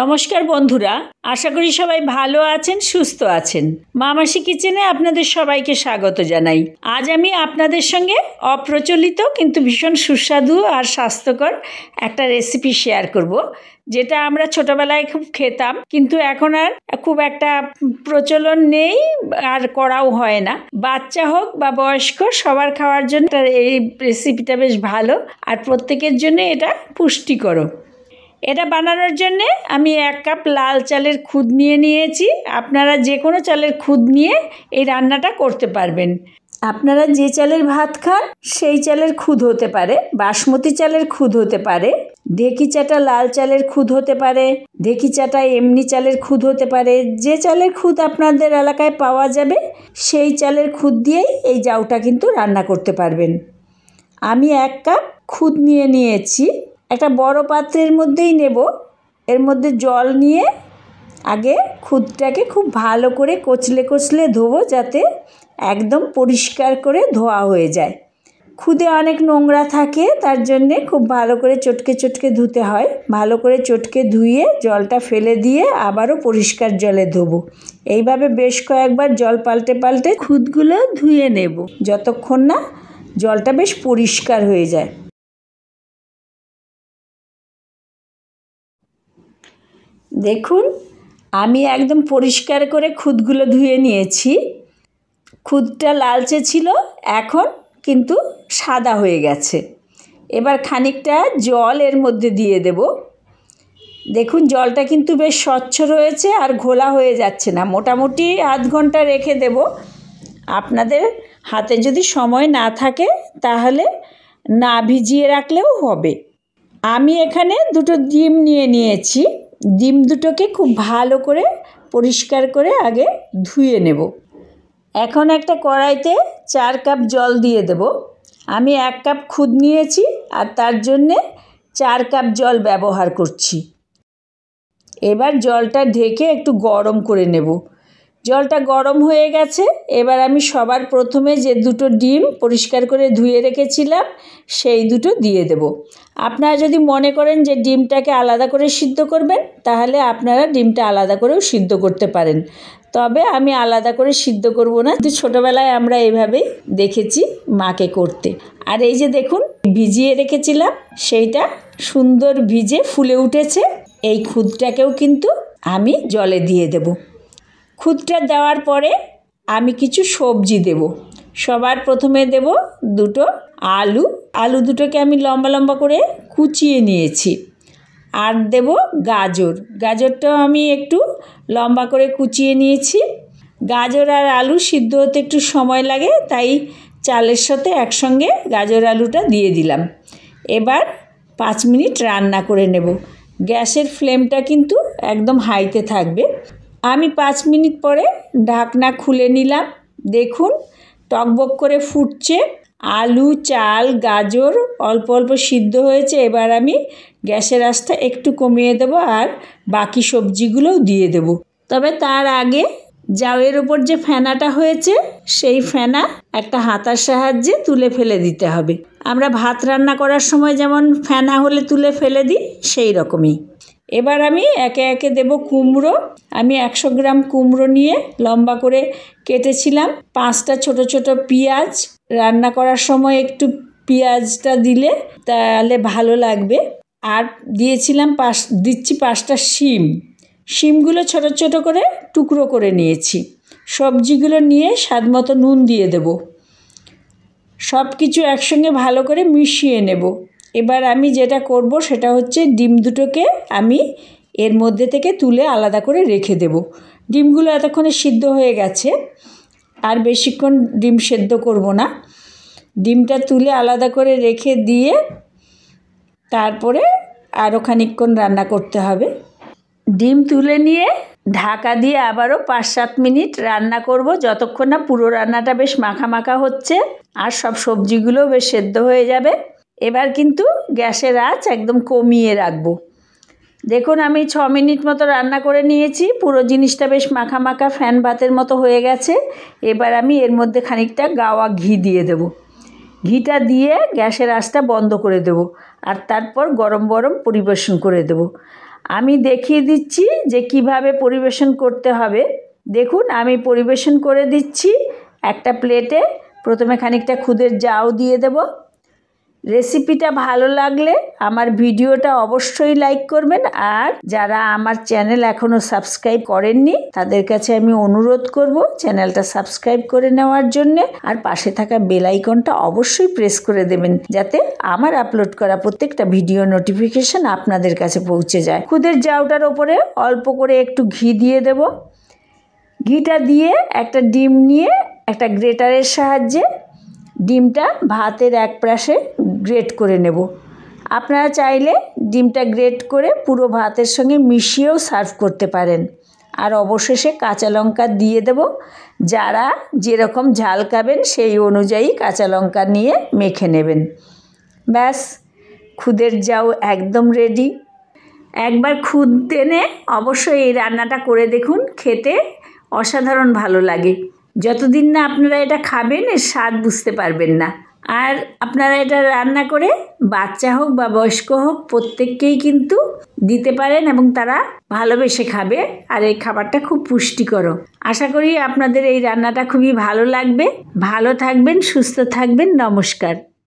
নমস্কার বন্ধুরা আশা করি সবাই ভালো আছেন সুস্থ আছেন মামাসি কিচেনে আপনাদের সবাইকে স্বাগত জানাই আজ আমি আপনাদের সঙ্গে অপ্রচলিত কিন্তু ভীষণ সুস্বাদু আর স্বাস্থ্যকর একটা রেসিপি শেয়ার করব যেটা আমরা ছোটবেলায় খুব খেতাম কিন্তু এখন আর খুব একটা প্রচলন নেই আর করাও হয় না বাচ্চা হোক বা বয়স্ক সবার খাওয়ার জন্য এই রেসিপিটা বেশ ভালো আর প্রত্যেকের জন্য এটা পুষ্টিকর এটা বানানোর জন্যে আমি এক কাপ লাল চালের খুদ নিয়ে নিয়েছি আপনারা যে কোনো চালের খুদ নিয়ে এই রান্নাটা করতে পারবেন আপনারা যে চালের ভাত খান সেই চালের খুদ হতে পারে বাসমতি চালের খুদ হতে পারে ঢেকি চাটা লাল চালের খুদ হতে পারে ঢেকি চাটা এমনি চালের খুদ হতে পারে যে চালের খুদ আপনাদের এলাকায় পাওয়া যাবে সেই চালের খুদ দিয়েই এই জাউটা কিন্তু রান্না করতে পারবেন আমি এক কাপ খুদ নিয়ে নিয়েছি একটা বড় পাত্রের মধ্যেই নেব এর মধ্যে জল নিয়ে আগে খুদটাকে খুব ভালো করে কচলে কচলে ধোবো যাতে একদম পরিষ্কার করে ধোয়া হয়ে যায় খুদে অনেক নোংরা থাকে তার জন্যে খুব ভালো করে চটকে চটকে ধুতে হয় ভালো করে চটকে ধুয়ে জলটা ফেলে দিয়ে আবারও পরিষ্কার জলে ধোবো এইভাবে বেশ কয়েকবার জল পাল্টে পাল্টে খুদগুলো ধুয়ে নেব যতক্ষণ না জলটা বেশ পরিষ্কার হয়ে যায় দেখুন আমি একদম পরিষ্কার করে খুদগুলো ধুয়ে নিয়েছি খুদটা লালচে ছিল এখন কিন্তু সাদা হয়ে গেছে এবার খানিকটা জল এর মধ্যে দিয়ে দেব দেখুন জলটা কিন্তু বেশ স্বচ্ছ রয়েছে আর ঘোলা হয়ে যাচ্ছে না মোটামুটি আধ ঘন্টা রেখে দেব আপনাদের হাতে যদি সময় না থাকে তাহলে না ভিজিয়ে রাখলেও হবে আমি এখানে দুটো ডিম নিয়ে নিয়েছি ডিম দুটোকে খুব ভালো করে পরিষ্কার করে আগে ধুয়ে নেব এখন একটা কড়াইতে চার কাপ জল দিয়ে দেব আমি এক কাপ খুদ নিয়েছি আর তার জন্যে চার কাপ জল ব্যবহার করছি এবার জলটা ঢেকে একটু গরম করে নেব জলটা গরম হয়ে গেছে এবার আমি সবার প্রথমে যে দুটো ডিম পরিষ্কার করে ধুয়ে রেখেছিলাম সেই দুটো দিয়ে দেব আপনারা যদি মনে করেন যে ডিমটাকে আলাদা করে সিদ্ধ করবেন তাহলে আপনারা ডিমটা আলাদা করেও সিদ্ধ করতে পারেন তবে আমি আলাদা করে সিদ্ধ করব না কিন্তু ছোটোবেলায় আমরা এভাবেই দেখেছি মাকে করতে আর এই যে দেখুন ভিজিয়ে রেখেছিলাম সেইটা সুন্দর ভিজে ফুলে উঠেছে এই খুদটাকেও কিন্তু আমি জলে দিয়ে দেবো খুদটা দেওয়ার পরে আমি কিছু সবজি দেব সবার প্রথমে দেব দুটো আলু আলু দুটোকে আমি লম্বা লম্বা করে কুচিয়ে নিয়েছি আর দেব গাজর গাজরটাও আমি একটু লম্বা করে কুচিয়ে নিয়েছি গাজর আর আলু সিদ্ধ হতে একটু সময় লাগে তাই চালের সাথে একসঙ্গে গাজর আলুটা দিয়ে দিলাম এবার পাঁচ মিনিট রান্না করে নেব গ্যাসের ফ্লেমটা কিন্তু একদম হাইতে থাকবে আমি পাঁচ মিনিট পরে ঢাকনা খুলে নিলাম দেখুন টকবক করে ফুটছে আলু চাল গাজর অল্প অল্প সিদ্ধ হয়েছে এবার আমি গ্যাসের আস্থা একটু কমিয়ে দেব আর বাকি সবজিগুলোও দিয়ে দেব তবে তার আগে জাউয়ের ওপর যে ফেনাটা হয়েছে সেই ফেনা একটা হাতার সাহায্যে তুলে ফেলে দিতে হবে আমরা ভাত রান্না করার সময় যেমন ফেনা হলে তুলে ফেলে দিই সেই রকমই এবার আমি একে একে দেব কুমড়ো আমি একশো গ্রাম কুমড়ো নিয়ে লম্বা করে কেটেছিলাম পাঁচটা ছোট ছোট পেঁয়াজ রান্না করার সময় একটু পেঁয়াজটা দিলে তাহলে ভালো লাগবে আর দিয়েছিলাম পাঁচ দিচ্ছি পাঁচটা শিম শিমগুলো ছোট ছোট করে টুকরো করে নিয়েছি সবজিগুলো নিয়ে স্বাদ মতো নুন দিয়ে দেব সব কিছু একসঙ্গে ভালো করে মিশিয়ে নেব এবার আমি যেটা করব সেটা হচ্ছে ডিম দুটোকে আমি এর মধ্যে থেকে তুলে আলাদা করে রেখে দেব ডিমগুলো এতক্ষণে সিদ্ধ হয়ে গেছে আর বেশিক্ষণ ডিম সেদ্ধ করব না ডিমটা তুলে আলাদা করে রেখে দিয়ে তারপরে আরও খানিকক্ষণ রান্না করতে হবে ডিম তুলে নিয়ে ঢাকা দিয়ে আবারও পাঁচ সাত মিনিট রান্না করব যতক্ষণ না পুরো রান্নাটা বেশ মাখা মাখা হচ্ছে আর সব সবজিগুলো বেশ সেদ্ধ হয়ে যাবে এবার কিন্তু গ্যাসের আঁচ একদম কমিয়ে রাখবো দেখুন আমি ছ মিনিট মতো রান্না করে নিয়েছি পুরো জিনিসটা বেশ মাখা মাখা ফ্যান ভাতের মতো হয়ে গেছে এবার আমি এর মধ্যে খানিকটা গাওয়া ঘি দিয়ে দেব ঘিটা দিয়ে গ্যাসের আঁচটা বন্ধ করে দেব আর তারপর গরম গরম পরিবেশন করে দেব আমি দেখিয়ে দিচ্ছি যে কিভাবে পরিবেশন করতে হবে দেখুন আমি পরিবেশন করে দিচ্ছি একটা প্লেটে প্রথমে খানিকটা খুদের জাউ দিয়ে দেবো রেসিপিটা ভালো লাগলে আমার ভিডিওটা অবশ্যই লাইক করবেন আর যারা আমার চ্যানেল এখনও সাবস্ক্রাইব করেননি তাদের কাছে আমি অনুরোধ করব চ্যানেলটা সাবস্ক্রাইব করে নেওয়ার জন্য আর পাশে থাকা বেল আইকনটা অবশ্যই প্রেস করে দেবেন যাতে আমার আপলোড করা প্রত্যেকটা ভিডিও নোটিফিকেশন আপনাদের কাছে পৌঁছে যায় খুদের জাউটার ওপরে অল্প করে একটু ঘি দিয়ে দেব ঘিটা দিয়ে একটা ডিম নিয়ে একটা গ্রেটারের সাহায্যে ডিমটা ভাতের এক প্রাশে গ্রেট করে নেব আপনারা চাইলে ডিমটা গ্রেট করে পুরো ভাতের সঙ্গে মিশিয়েও সার্ভ করতে পারেন আর অবশেষে কাঁচা লঙ্কা দিয়ে দেব যারা যেরকম ঝাল খাবেন সেই অনুযায়ী কাঁচা লঙ্কা নিয়ে মেখে নেবেন ব্যাস খুদের যাও একদম রেডি একবার খুদ এনে অবশ্যই এই রান্নাটা করে দেখুন খেতে অসাধারণ ভালো লাগে যতদিন না আপনারা এটা খাবেন এর স্বাদ বুঝতে পারবেন না আর আপনারা এটা রান্না করে বাচ্চা হোক বা বয়স্ক হোক প্রত্যেককেই কিন্তু দিতে পারেন এবং তারা ভালোবেসে খাবে আর এই খাবারটা খুব পুষ্টিকরও আশা করি আপনাদের এই রান্নাটা খুবই ভালো লাগবে ভালো থাকবেন সুস্থ থাকবেন নমস্কার